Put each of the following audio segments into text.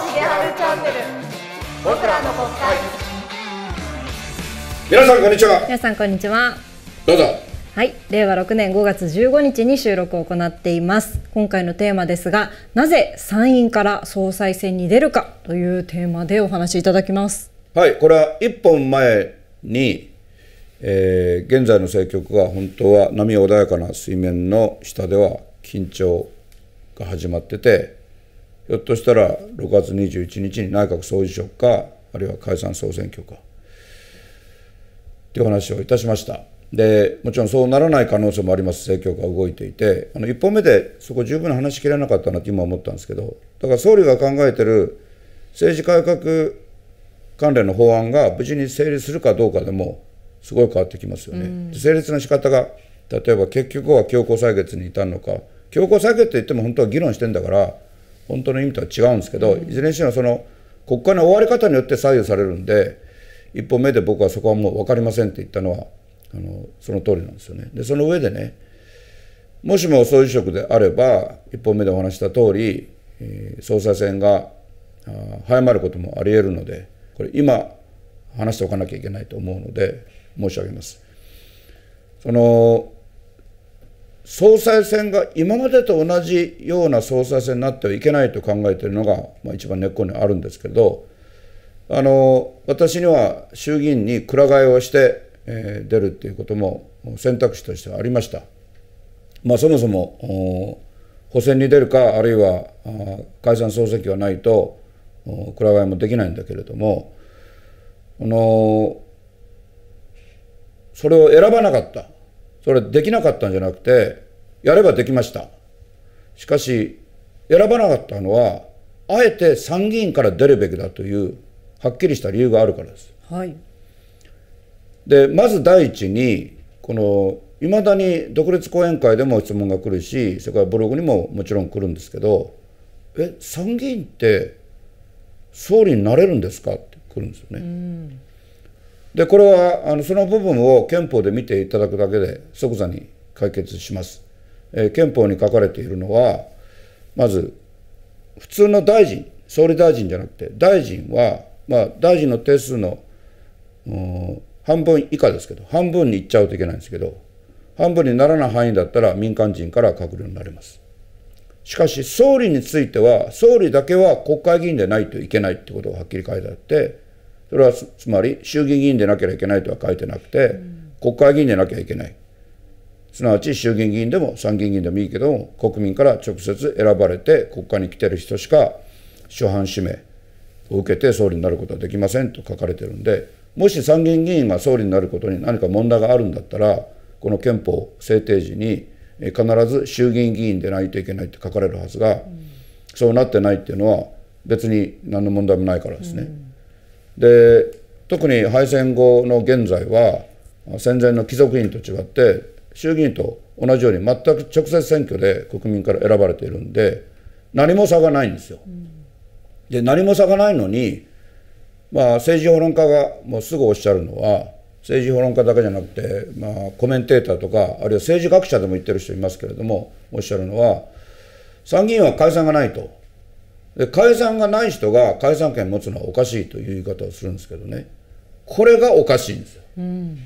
チャンネル僕らの国会皆さんこんにちは皆さんこんにちはどうぞはい令和6年5月15日に収録を行っています今回のテーマですがなぜ参院から総裁選に出るかというテーマでお話しいただきますはいこれは一本前にえー、現在の政局は本当は波穏やかな水面の下では緊張が始まっててひょっとしたら6月21日に内閣総辞職か、あるいは解散・総選挙か。という話をいたしました。でもちろんそうならない可能性もあります、政局が動いていて、あの1本目でそこ十分話しきれなかったなって今思ったんですけど、だから総理が考えてる政治改革関連の法案が無事に成立するかどうかでも、すごい変わってきますよね。うん、成立の仕方が例えば結局は強行採決に至るのか強行採決といっても本当は議論してんだから本当の意味とは違うんですけど、いずれにしろその国会の終わり方によって左右されるんで、一歩目で僕はそこはもう分かりませんって言ったのは、あのその通りなんですよね。で、その上でね、もしも総辞職であれば、一本目でお話した通り、えー、総裁選が早まることもありえるので、これ今話しておかなきゃいけないと思うので、申し上げます。その総裁選が今までと同じような総裁選になってはいけないと考えているのが、まあ、一番根っこにあるんですけど、あの私には衆議院にくら替えをして、えー、出るっていうことも選択肢としてはありました。まあ、そもそも補選に出るか、あるいは解散・総選挙がないと、くら替えもできないんだけれども、あのそれを選ばなかった。それできなかったんじゃなくて、やればできました。しかし、選ばなかったのは、あえて参議院から出るべきだという、はっきりした理由があるからです。はい、で、まず第一に、この、いまだに独立講演会でも質問が来るし、それからブログにももちろん来るんですけど、え、参議院って総理になれるんですかって来るんですよね。うんでこれはあのその部分を憲法で見ていただくだけで即座に解決します。えー、憲法に書かれているのはまず普通の大臣総理大臣じゃなくて大臣は、まあ、大臣の定数の半分以下ですけど半分にいっちゃうといけないんですけど半分にならない範囲だったら民間人から閣僚になれます。しかし総理については総理だけは国会議員でないといけないってことがはっきり書いてあってそれはつまり衆議院議員でなければいけないとは書いてなくて、国会議員でなきゃいけない。すなわち衆議院議員でも参議院議員でもいいけど国民から直接選ばれて国会に来てる人しか初犯指名を受けて総理になることはできませんと書かれてるんで、もし参議院議員が総理になることに何か問題があるんだったら、この憲法制定時に必ず衆議院議員でないといけないって書かれるはずが、そうなってないっていうのは別に何の問題もないからですね。で特に敗戦後の現在は戦前の貴族院と違って衆議院と同じように全く直接選挙で国民から選ばれているんで何も差がないんですよ。うん、で何も差がないのに、まあ、政治評論家がもうすぐおっしゃるのは政治評論家だけじゃなくて、まあ、コメンテーターとかあるいは政治学者でも言ってる人いますけれどもおっしゃるのは参議院は解散がないと。で解散がない人が解散権持つのはおかしいという言い方をするんですけどねこれがおかしいんですよ、うん、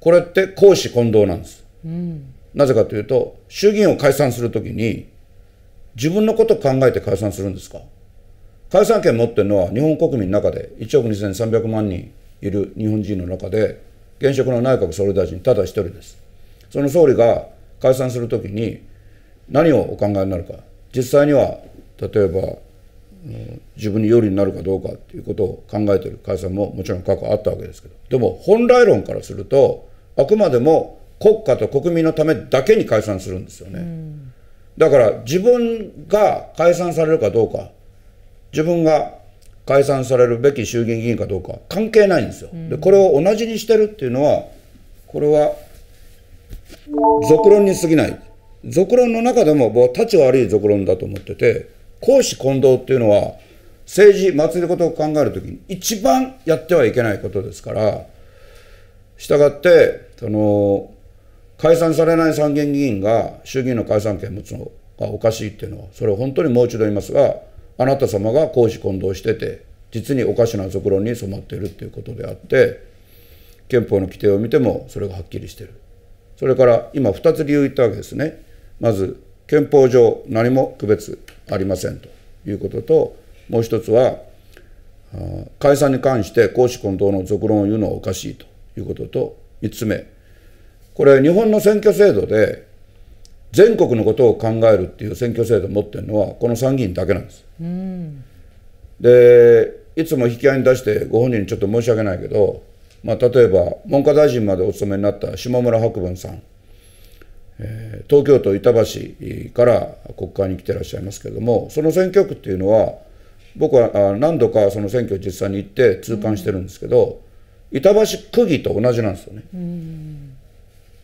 これって公私混同なんです、うん、なぜかというと衆議院を解散するときに自分のこと考えて解散するんですか解散権持ってるのは日本国民の中で1億2300万人いる日本人の中で現職の内閣総理大臣ただ一人ですその総理が解散するときに何をお考えになるか実際には例えば自分に有利になるかどうかっていうことを考えてる解散ももちろん過去あったわけですけどでも本来論からするとあくまでも国家と国民のためだけに解散するんですよね、うん、だから自分が解散されるかどうか自分が解散されるべき衆議院議員かどうか関係ないんですよ、うん、でこれを同じにしてるっていうのはこれは俗論に過ぎない俗論の中でも僕は立ち悪い俗論だと思ってて公私混同っていうのは、政治、祭りことを考えるときに一番やってはいけないことですから、したがって、その、解散されない参議院議員が衆議院の解散権を持つのがおかしいっていうのは、それを本当にもう一度言いますが、あなた様が公私混同してて、実におかしな俗論に染まっているということであって、憲法の規定を見てもそれがはっきりしている。それから今2つ理由言ったわけですね。まず、憲法上何も区別ありませんということと、もう一つは、解散に関して公私混同の続論を言うのはおかしいということと、三つ目、これ、日本の選挙制度で、全国のことを考えるっていう選挙制度を持ってるのは、この参議院だけなんです。うん、で、いつも引き合いに出して、ご本人にちょっと申し訳ないけど、まあ、例えば文科大臣までお勤めになった下村博文さんえ東京都板橋から国会に来てらっしゃいますけれども、その選挙区っていうのは、僕は何度かその選挙実際に行って痛感してるんですけど、うん、板橋区議と同じなんですよね、うん、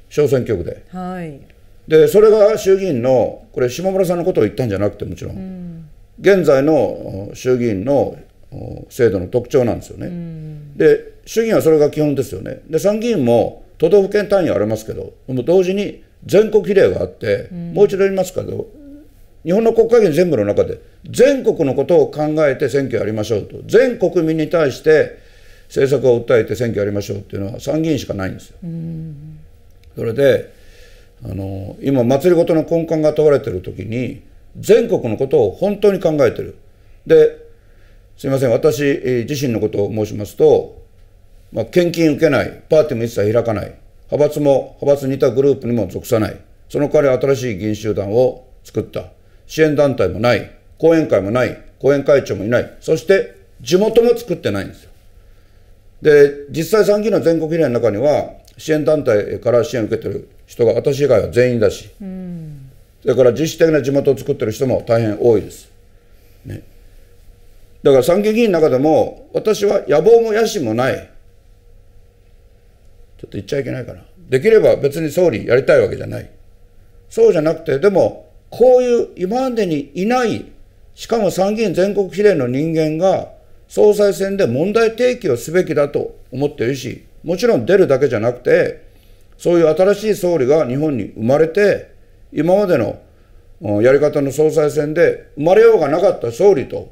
小選挙区で。はい、で、それが衆議院の、これ、下村さんのことを言ったんじゃなくて、もちろん、うん、現在の衆議院の制度の特徴なんですよね。で、衆議院はそれが基本ですよね。で、参議院も都道府県単位はありますけど、も同時に全国比例があって、うん、もう一度言いますけど日本の国会議員全部の中で全国のことを考えて選挙やりましょうと全国民に対して政策を訴えて選挙やりましょうっていうのは参議院しかないんですよ。うん、それであの今祭りごとの根幹が問われてる時に全国のことを本当に考えてる。ですいません私自身のことを申しますと、まあ、献金受けないパーティーも一切開かない派閥も派閥にいたグループにも属さない。その代わり新しい議員集団を作った。支援団体もない。後援会もない。後援会長もいない。そして地元も作ってないんですよ。で、実際参議院の全国比例の中には、支援団体から支援を受けてる人が私以外は全員だし、それから自主的な地元を作ってる人も大変多いです。ね、だから参議院議員の中でも、私は野望も野心もないちょっと言っちゃいけないから。できれば別に総理やりたいわけじゃない。そうじゃなくて、でも、こういう今までにいない、しかも参議院全国比例の人間が、総裁選で問題提起をすべきだと思っているし、もちろん出るだけじゃなくて、そういう新しい総理が日本に生まれて、今までのやり方の総裁選で生まれようがなかった総理と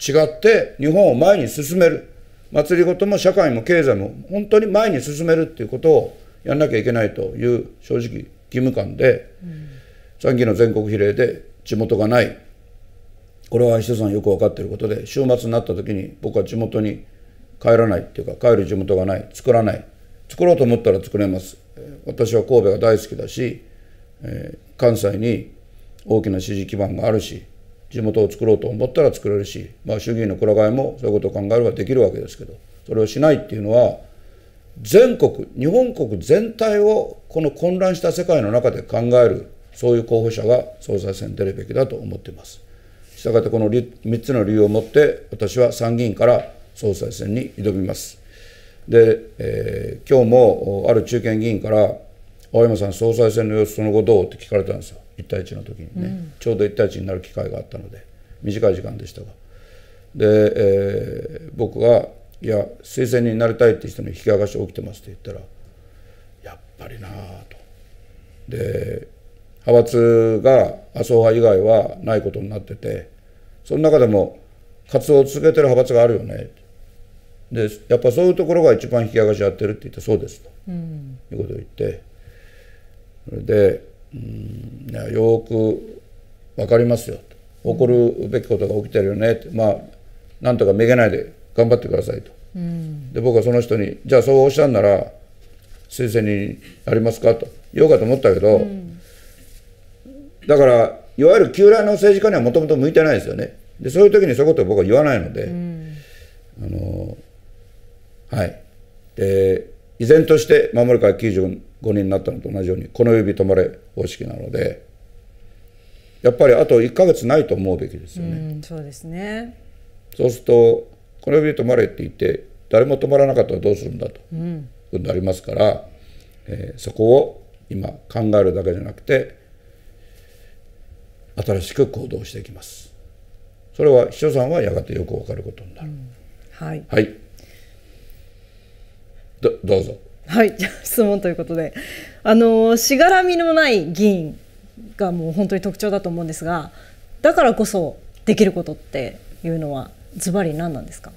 違って日本を前に進める。祭りごとも社会も経済も本当に前に進めるっていうことをやんなきゃいけないという正直義務感で、参議の全国比例で地元がないこれは石田さんよく分かっていることで週末になったときに僕は地元に帰らないっていうか帰る地元がない作らない作ろうと思ったら作れます私は神戸が大好きだし、えー、関西に大きな支持基盤があるし地元を作ろうと思ったら作れるし、まあ、衆議院のくら替えもそういうことを考えればできるわけですけどそれをしないっていうのは全国日本国全体をこの混乱した世界の中で考えるそういう候補者が総裁選に出るべきだと思っています。したがってこの3つの理由をもって私は参議院から総裁選に挑みます。で、えー、今日もある中堅議員から「青山さん総裁選の様子その後どう?」って聞かれたんですよ。1対1の時にね、うん、ちょうど1対1になる機会があったので短い時間でしたがで、えー、僕が「いや推薦人になりたい」って人に引き剥がし起きてますって言ったら「やっぱりな」と。で派閥が麻生派以外はないことになっててその中でも活動を続けてる派閥があるよねでやっぱそういうところが一番引き剥がしやってるって言ってそうですと、うん、いうことを言ってそれでうんよく分かりますよ起こるべきことが起きてるよねってまあなんとかめげないで頑張ってくださいと、うん、で僕はその人にじゃあそうおっしゃるなら推薦になりますかと言おうかと思ったけど、うん、だからいわゆる旧来の政治家にはもともと向いてないですよねでそういう時にそういうことを僕は言わないので、うん、あのはいで依然として守る会95 5人になったのと同じように、この指止まれ方式なので、やっぱりあと1か月ないと思うべきですよね。うそうですね。そうすると、この指止まれって言って、誰も止まらなかったらどうするんだと、うん、いうになりますから、えー、そこを今考えるだけじゃなくて、新しく行動していきます。それは秘書さんはやがてよくわかることになる。うん、はい。はい。どどうぞ。はい、質問ということで、あのしがらみのない議員がもう本当に特徴だと思うんですが、だからこそできることっていうのはズバリ何なんですか。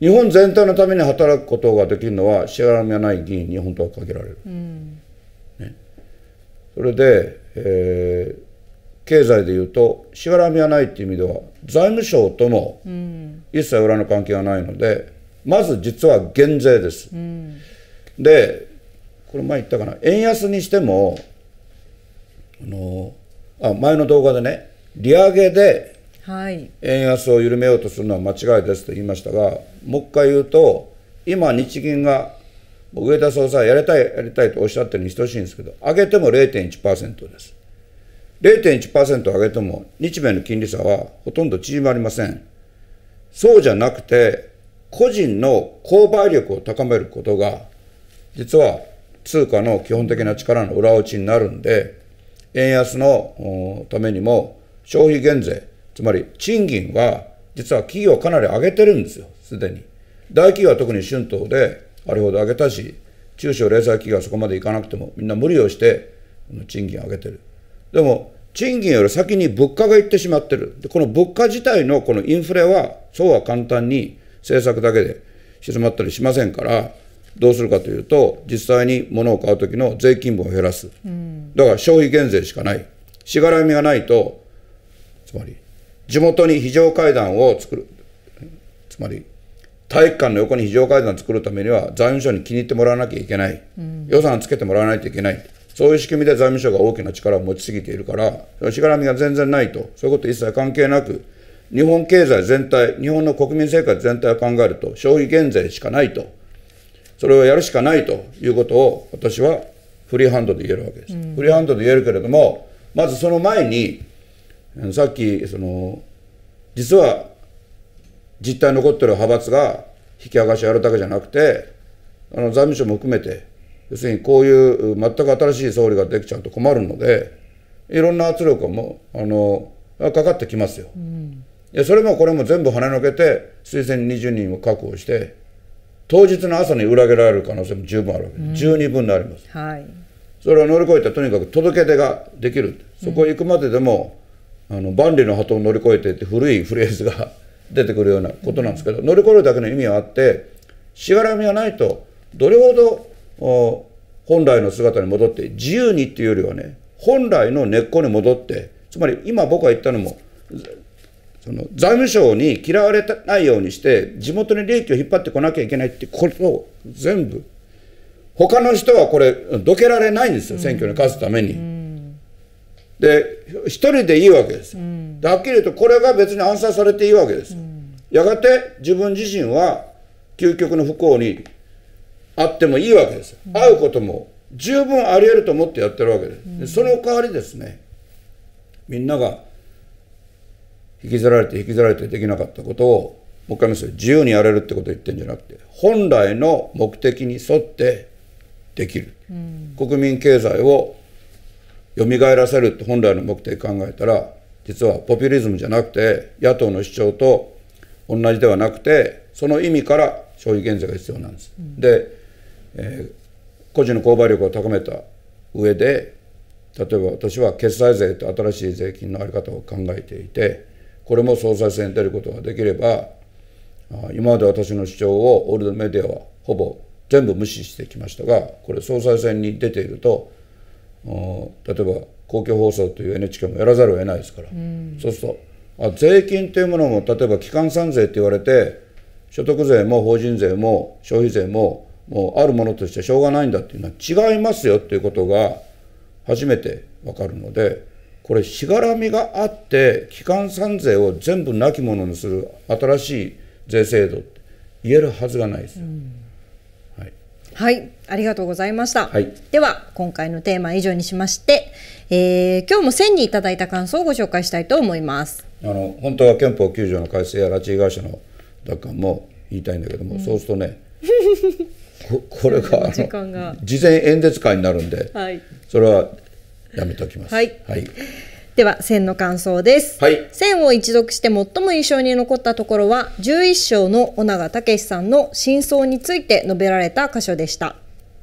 日本全体のために働くことができるのはしがらみがない議員に本当は限られる。うんね、それで、えー、経済でいうとしがらみがないっていう意味では財務省とも一切裏の関係がないので、まず実は減税です、うん、でこれ前言ったかな円安にしてもあのあ前の動画でね利上げで円安を緩めようとするのは間違いですと言いましたがもう一回言うと今日銀が上田総裁やりたいやりたいとおっしゃってるに等しいんですけど上げても0.1%です0.1%上げても日米の金利差はほとんど縮まりませんそうじゃなくて個人の購買力を高めることが、実は通貨の基本的な力の裏打ちになるんで、円安のためにも消費減税、つまり賃金は実は企業かなり上げてるんですよ、すでに。大企業は特に春闘であれほど上げたし、中小零細企業はそこまでいかなくてもみんな無理をして賃金上げてる。でも賃金より先に物価がいってしまってる。でこの物価自体のこのインフレはそうは簡単に政策だけで静まったりしませんから、どうするかというと、実際に物を買う時の税金分を減らす、うん、だから消費減税しかない、しがらみがないと、つまり、地元に非常階段を作る、つまり、体育館の横に非常階段を作るためには、財務省に気に入ってもらわなきゃいけない、うん、予算つけてもらわないといけない、そういう仕組みで財務省が大きな力を持ちすぎているから、しがらみが全然ないと、そういうこと一切関係なく、日本経済全体、日本の国民生活全体を考えると、消費減税しかないと、それをやるしかないということを、私はフリーハンドで言えるわけです。うん、フリーハンドで言えるけれども、まずその前に、さっき、その、実は実態残ってる派閥が引き剥がしやるだけじゃなくて、あの財務省も含めて、要するにこういう全く新しい総理ができちゃうと困るので、いろんな圧力がもあのかかってきますよ。うんいや、それもこれも全部跳ねのけて、推薦20人を確保して、当日の朝に裏切られる可能性も十分あるわけです。うん、十二分であります。はい。それを乗り越えたとにかく届け出ができる。そこへ行くまででも、うん、あの、万里の鳩を乗り越えてって古いフレーズが 出てくるようなことなんですけど、うん、乗り越えるだけの意味はあって、しがらみがないと、どれほど、本来の姿に戻って、自由にっていうよりはね、本来の根っこに戻って、つまり今僕が言ったのも、その財務省に嫌われないようにして、地元に利益を引っ張ってこなきゃいけないってことを全部、他の人はこれ、どけられないんですよ、選挙に勝つために。うん、で、一人でいいわけですよ、うん、はっきり言うと、これが別に暗殺されていいわけですよ。うん、やがて自分自身は究極の不幸にあってもいいわけですよ。会うことも十分ありえると思ってやってるわけです。でその代わりですね、みんなが引きずられて引きずられてできなかったことをもう一回見せる自由にやれるってことを言ってるんじゃなくて本来の目的に沿ってできる、うん、国民経済をよみがえらせるって本来の目的考えたら実はポピュリズムじゃなくて野党の主張と同じではなくてその意味から消費減税が必要なんです。うん、で、えー、個人の購買力を高めた上で例えば私は決済税と新しい税金の在り方を考えていてこれも総裁選に出ることができれば今まで私の主張をオールドメディアはほぼ全部無視してきましたがこれ総裁選に出ていると例えば公共放送という NHK もやらざるを得ないですから、うん、そうするとあ税金というものも例えば基幹産税って言われて所得税も法人税も消費税ももうあるものとしてしょうがないんだっていうのは違いますよっていうことが初めて分かるのでこれしがらみがあって基幹産税を全部なきものにする新しい税制度って言えるはずがないですはい、はい、ありがとうございました、はい、では今回のテーマ以上にしまして、えー、今日も1000にいただいた感想をご紹介したいと思いますあの本当は憲法9条の改正や拉致被害者の奪還も言いたいんだけども、うん、そうするとねここれが時間が事前演説会になるんで、はい、それはやめておきます。はい。はい。では、線の感想です。はい。線を一読して最も印象に残ったところは、11章の尾長武さんの真相について述べられた箇所でした。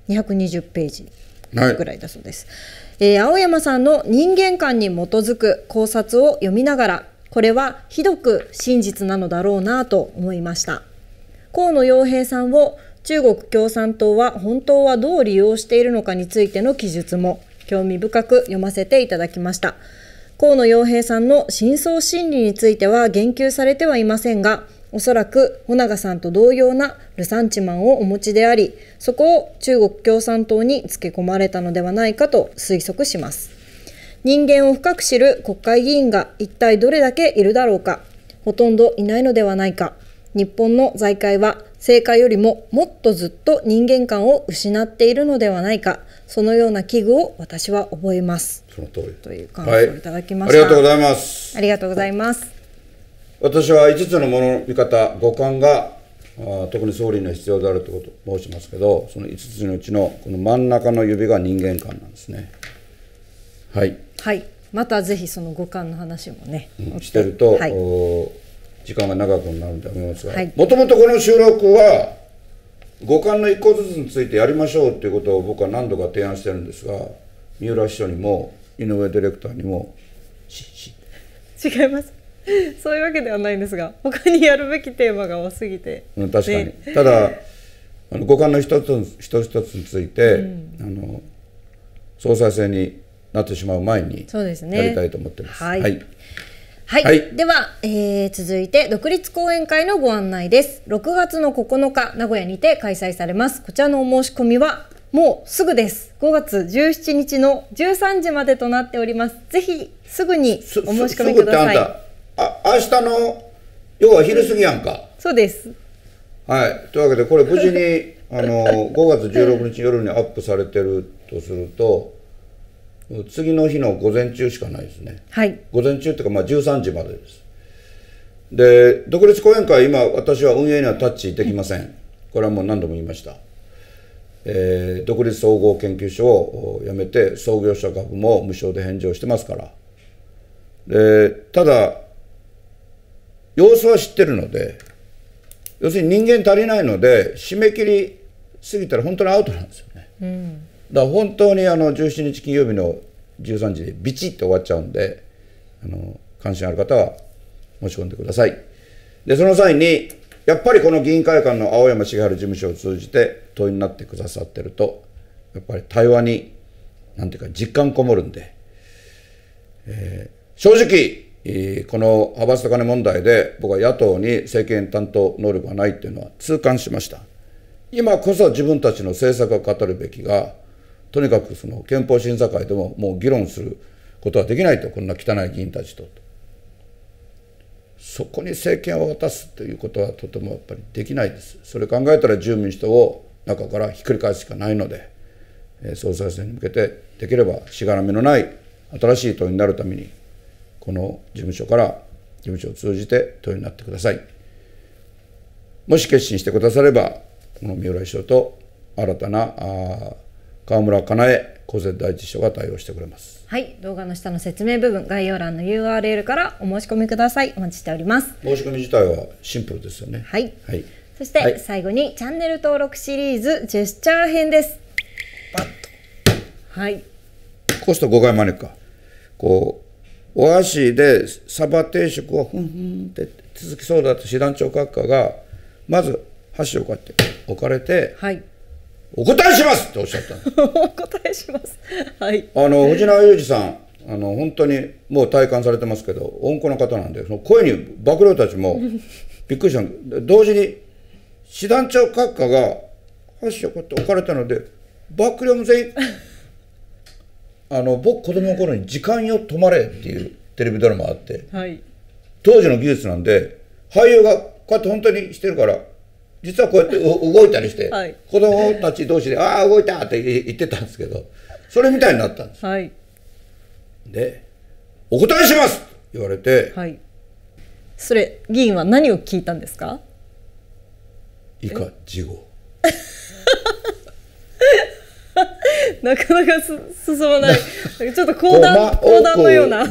220ページぐらいだそうです。はい、えー、青山さんの人間観に基づく考察を読みながら、これはひどく真実なのだろうなと思いました。河野洋平さんを中国共産党は本当はどう利用しているのかについての記述も興味深く読ませていただきました。河野洋平さんの深層心理については言及されてはいませんが、おそらく穂永さんと同様なルサンチマンをお持ちであり、そこを中国共産党につけ込まれたのではないかと推測します。人間を深く知る国会議員が一体どれだけいるだろうか、ほとんどいないのではないか、日本の財界は政界よりももっとずっと人間観を失っているのではないか、そのような危惧を私は覚えますその通りという感想をいただきました、はい、ありがとうございますありがとうございます私は5つのもの見方五感があ特に総理には必要であるということを申しますけどその5つのうちのこの真ん中の指が人間観なんですねはいはいまたぜひその五感の話もね、うん、してると、はい、時間が長くなると思いますがもともとこの収録は五感の一個ずつについてやりましょうっていうことを僕は何度か提案してるんですが三浦秘書にも井上ディレクターにも違います そういうわけではないんですが他にやるべきテーマが多すぎて、うん、確かに、ね、ただあの五感の一つ一つ一つについて、うん、あの総裁選になってしまう前にそうです、ね、やりたいと思ってます。はい、はいはい、はい、では、えー、続いて独立講演会のご案内です6月の9日名古屋にて開催されますこちらのお申し込みはもうすぐです5月17日の13時までとなっておりますぜひすぐにお申し込みくださいあ明日の要は昼過ぎやんか、そうですはいというわけでこれ無事に あの5月16日夜にアップされてるとすると次の日の午前中しかないですね、はい、午前中というかまあ13時までですで独立講演会今私は運営にはタッチできません、これはもう何度も言いました、えー、独立総合研究所を辞めて創業者株も無償で返上してますからでただ様子は知ってるので要するに人間足りないので締め切り過ぎたら本当にアウトなんですよね、うんだから本当にあの17日金曜日の13時でビチッと終わっちゃうんであの関心ある方は申し込んでくださいでその際にやっぱりこの議員会館の青山茂春事務所を通じて問いになってくださってるとやっぱり対話になんていうか実感こもるんで、えー、正直、この派閥と金問題で僕は野党に政権担当能力がないっていうのは痛感しました今こそ自分たちの政策を語るべきがとにかくその憲法審査会でももう議論することはできないとこんな汚い議員たちとそこに政権を渡すということはとてもやっぱりできないですそれ考えたら自由民主党を中からひっくり返すしかないので総裁選に向けてできればしがらみのない新しい党になるためにこの事務所から事務所を通じて党になってくださいもし決心してくださればこの三浦首相と新たなあ河村かなえ公設第一秘書が対応してくれますはい動画の下の説明部分概要欄の URL からお申し込みくださいお待ちしております申し込み自体はシンプルですよねはい、はい、そして、最後にチャンネル登録シリーズジェスチャー編ですパッとはいこうすると5回招くかこうお箸でサバ定食をふんふんって続きそうだと師団長閣下がまず箸をこうやって置かれて、はい、お答えしますっておっしゃったお答えします。はい。あの、藤永裕二さん、あの、本当にもう体感されてますけど、温厚な方なんで、その声に幕僚たちも びっくりしたで同時に、師団長閣下が箸をこうやって置かれたので、幕僚も全員、あの、僕子供の頃に時間よ止まれっていうテレビドラマあって、はい、当時の技術なんで、俳優がこうやって本当にしてるから、実はこうやって動いたりして、はい、子供たち同士で「ああ動いた!」って言ってたんですけどそれみたいになったんです、はい、で「お答えします!」言われて、はい、それ議員は何を聞いたんですか以下事後 なかなかす進まないちょっと講談講談のような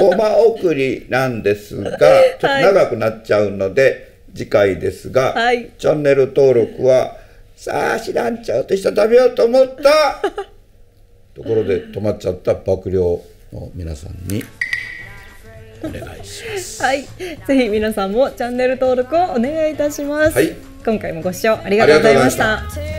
おま 送りなんですがちょっと長くなっちゃうので、次回ですが、はい、チャンネル登録は、さあ、知らんちゃうとしたら食べようと思った ところで止まっちゃった幕僚の皆さんに。お願いします。はい、ぜひ皆さんもチャンネル登録をお願いいたします。はい、今回もご視聴ありがとうございました。